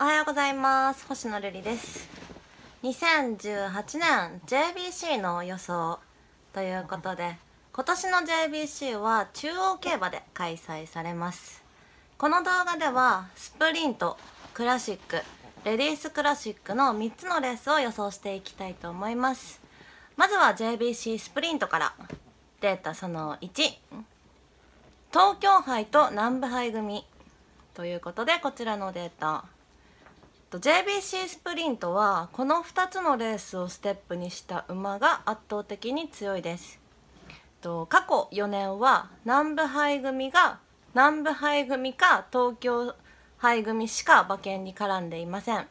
おはようございます星野瑠璃です2018年 JBC の予想ということで今年の JBC は中央競馬で開催されますこの動画ではスプリントクラシックレディースクラシックの3つのレースを予想していきたいと思いますまずは JBC スプリントからデータその1東京杯と南部杯組ということでこちらのデータ JBC スプリントはこの2つのレースをステップにした馬が圧倒的に強いです過去4年は南部杯組が南部杯組か東京杯組しか馬券に絡んでいません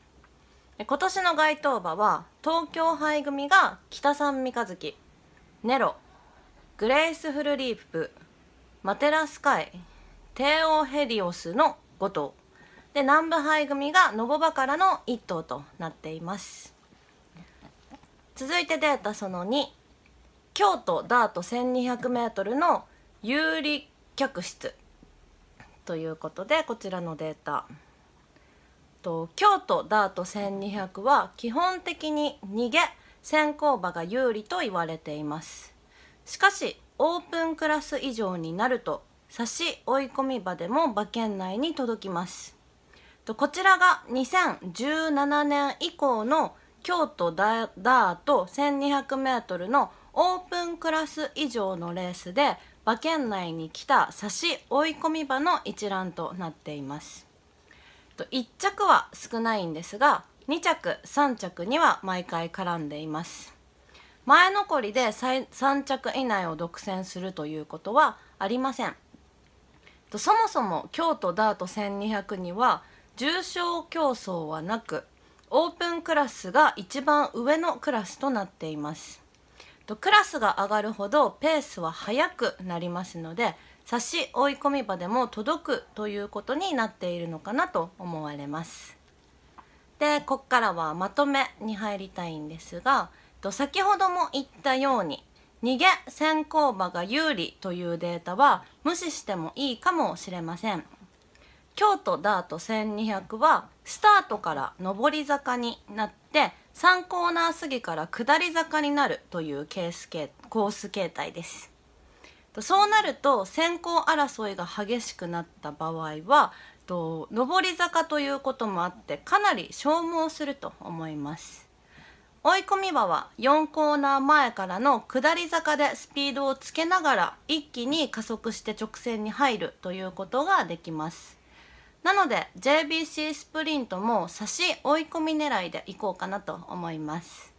今年の該当馬は東京杯組が北三三日月ネログレイスフルリープマテラスカイ帝王ヘリオスの5頭で南部杯組がノボバからの1頭となっています続いてデータその2京都ダート 1200m の有利客室ということでこちらのデータと京都ダート1200は基本的に逃げ先行馬が有利と言われていますしかしオープンクラス以上になると差し追い込み場でも馬券内に届きますこちらが2017年以降の京都ダート 1200m のオープンクラス以上のレースで馬券内に来た差し追い込み馬の一覧となっています1着は少ないんですが2着3着には毎回絡んでいます前残りで3着以内を独占するということはありませんそもそも京都ダート1200には重症競争はなくオープンクラスが一番上のクラスとなっていますクラスが上がるほどペースは速くなりますので差し追い込み場でも届くということになっているのかなと思われますでこっからはまとめに入りたいんですが先ほども言ったように逃げ先行馬が有利というデータは無視してもいいかもしれません京都ダート1200はスタートから上り坂になって3コーナー過ぎから下り坂になるというケースコース形態ですそうなると先行争いが激しくなった場合は上り坂ということもあってかなり消耗すると思います追い込み場は4コーナー前からの下り坂でスピードをつけながら一気に加速して直線に入るということができますなので JBC スプリントも差し追い込み狙いでいこうかなと思います。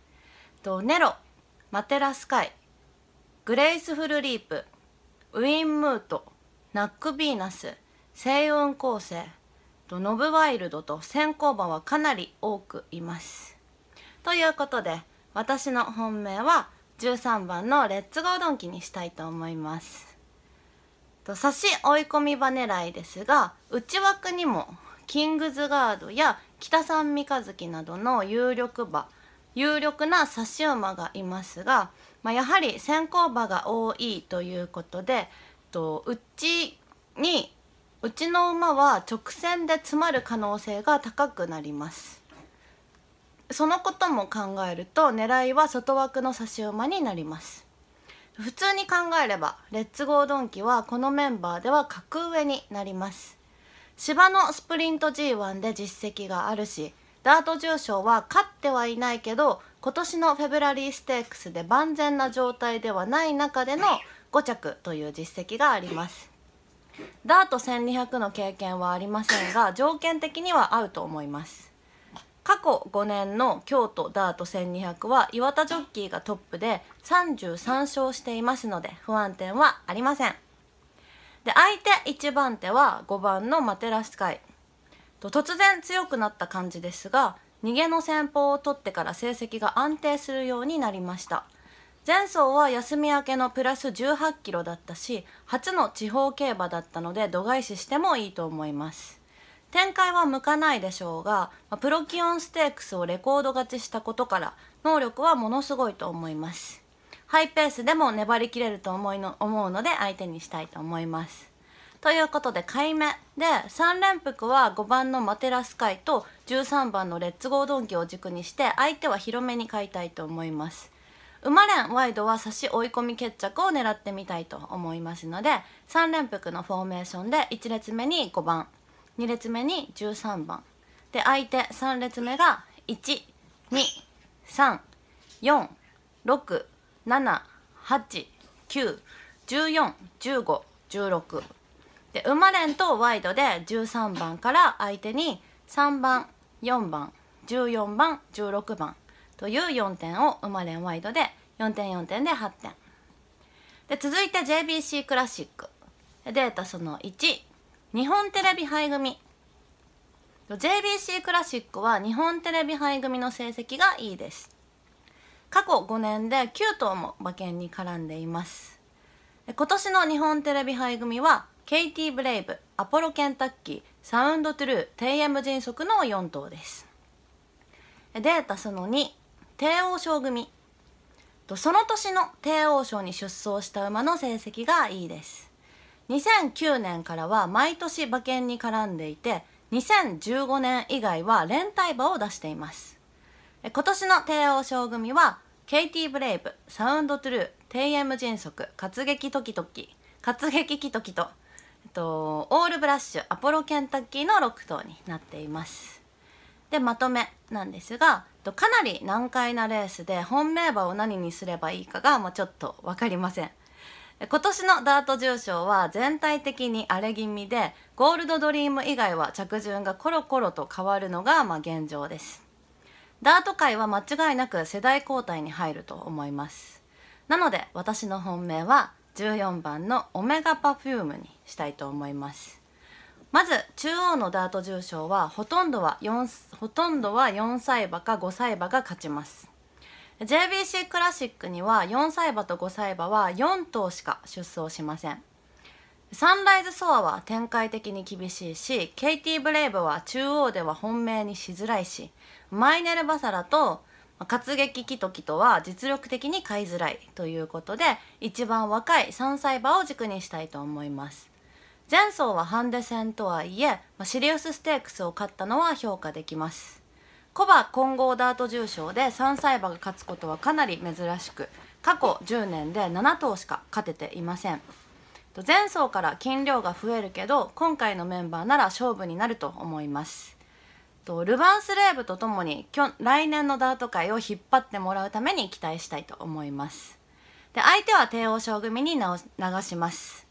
とネロマテラスカイグレイスフルリープウィンムートナックヴィーナス星雲構成とノブワイルドと先行馬はかなり多くいます。ということで私の本命は13番のレッツゴードンキにしたいと思います。と差し追い込み場狙いですが内枠にもキングズガードや北三三日月などの有力馬有力な差し馬がいますが、まあ、やはり先行馬が多いということでとうちにうちの馬は直線で詰まる可能性が高くなりますそのことも考えると狙いは外枠の差し馬になります普通に考えればレッツゴードンキはこのメンバーでは格上になります芝のスプリント G1 で実績があるしダート重賞は勝ってはいないけど今年のフェブラリーステークスで万全な状態ではない中での5着という実績がありますダート1200の経験はありませんが条件的には合うと思います過去5年の京都ダート1200は岩田ジョッキーがトップで33勝していますので不安点はありませんで相手1番手は5番のマテラス会と突然強くなった感じですが逃げの戦法を取ってから成績が安定するようになりました前走は休み明けのプラス1 8キロだったし初の地方競馬だったので度外視してもいいと思います展開は向かないでしょうがプロキオンステークスをレコード勝ちしたことから能力はものすごいと思いますハイペースでも粘りきれると思いの思うので相手にしたいと思いますということで買い目で3連服は5番のマテラス界と13番のレッツゴードンキを軸にして相手は広めに買いたいと思います生まれんワイドは差し追い込み決着を狙ってみたいと思いますので3連服のフォーメーションで1列目に5番2列目に13番で相手3列目が1 2 3 4 6 7 8 9 1 4 1 5 1 6で生まで馬連とワイドで13番から相手に3番4番14番16番という4点を馬連ワイドで4点4点で8点で続いて JBC クラシックデータその1日本テレビ杯組 JBC クラシックは日本テレビ杯組の成績がいいです過去5年で9頭も馬券に絡んでいます今年の日本テレビ杯組はケイティ・ブレイブアポロ・ケンタッキーサウンド・トゥルーテイエム・迅速の4頭ですデータその2帝王賞組その年の帝王賞に出走した馬の成績がいいです2009年からは毎年馬券に絡んでいて2015年以外は連帯馬を出しています今年の帝王将組は KT ブレイブサウンドトゥルー庭エム迅速活劇トキトキ活劇キトキえっと、オールブラッシュアポロケンタッキーの6頭になっていますでまとめなんですがかなり難解なレースで本命馬を何にすればいいかがもうちょっと分かりません今年のダート重賞は全体的に荒れ気味でゴールドドリーム以外は着順がコロコロと変わるのがまあ現状ですダート界は間違いなく世代交代に入ると思いますなので私の本命は14番のオメガパフュームにしたいと思いますまず中央のダート重賞はほとんどは4ほとんどは4歳馬か5歳馬が勝ちます JBC クラシックには4歳馬と5歳馬は4頭しか出走しませんサンライズソアは展開的に厳しいしケイティ・ブレイブは中央では本命にしづらいしマイネル・バサラと活劇キトキとは実力的に買いづらいということで一番若い3歳馬を軸にしたいと思います前走はハンデ戦とはいえシリウスステークスを勝ったのは評価できますコバ混合ダート重賞で3歳馬が勝つことはかなり珍しく過去10年で7頭しか勝てていません前走から斤量が増えるけど今回のメンバーなら勝負になると思いますルヴァンスレーブとともに来年のダート界を引っ張ってもらうために期待したいと思いますで相手は帝王将組に流します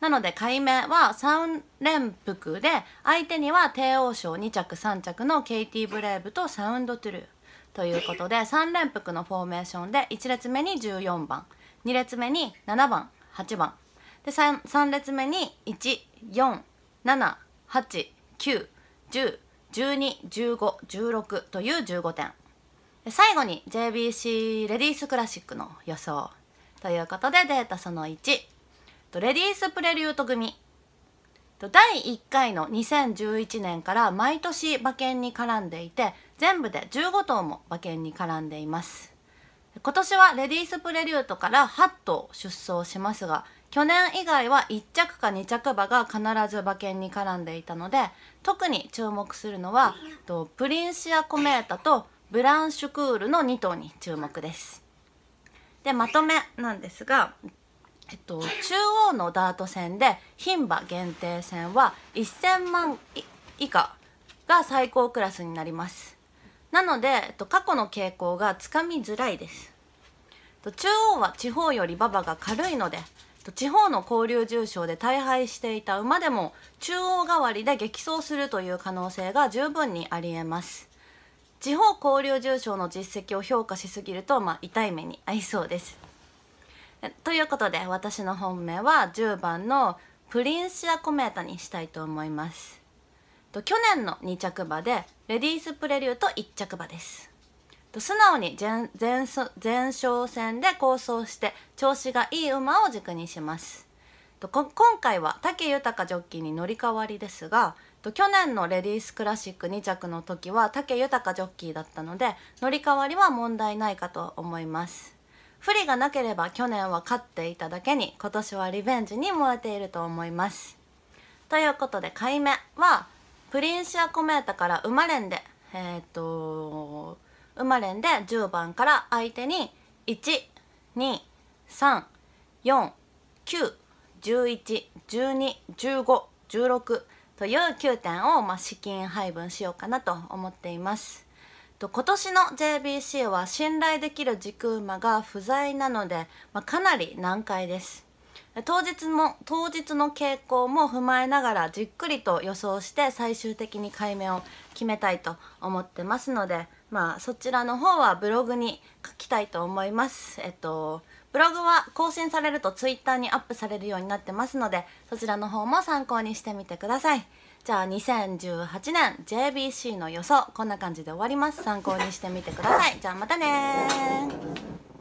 なので解明は3連複で相手には帝王賞2着3着のケイティ・ブレイブとサウンド・トゥルーということで3連複のフォーメーションで1列目に14番2列目に7番8番で 3, 3列目に1478910121516という15点最後に JBC レディースクラシックの予想ということでデータその1レディースプレリュート組第1回の2011年から毎年馬券に絡んでいて全部で15頭も馬券に絡んでいます今年はレディースプレリュートから8頭出走しますが去年以外は1着か2着馬が必ず馬券に絡んでいたので特に注目するのはプリンシア・コメータとブランシュクールの2頭に注目ですでまとめなんですがえっと、中央のダート戦で牝馬限定戦は1000万以下が最高クラスになりますなので、えっと、過去の傾向がつかみづらいです中央は地方より馬場が軽いので地方の交流重賞で大敗していた馬でも中央代わりで激走するという可能性が十分にありえます地方交流重賞の実績を評価しすぎると、まあ、痛い目に遭いそうですということで私の本命は10番のプリンシアコメータにしたいと思いますと去年の2着馬でレディースプレリューと1着馬です素直に前前哨戦で構想して調子がいい馬を軸にしますと今回は武豊ジョッキーに乗り換わりですがと去年のレディースクラシック2着の時は武豊ジョッキーだったので乗り換わりは問題ないかと思います不利がなければ去年は勝っていただけに今年はリベンジに燃えていると思いますということで買い目はプリンシアコメータから馬連でえっ、とー、と馬連で10番から相手に1234911121516という9点を、まあ、資金配分しようかなと思っていますと今年の JBC は信頼できる軸馬が不在なので、まあ、かなり難解です当日も当日の傾向も踏まえながらじっくりと予想して最終的に解明を決めたいと思ってますので、まあ、そちらの方はブログに書きたいと思います。えっとブログは更新されると Twitter にアップされるようになってますのでそちらの方も参考にしてみてください。じゃあ2018年 JBC の予想こんな感じで終わります参考にしてみてくださいじゃあまたね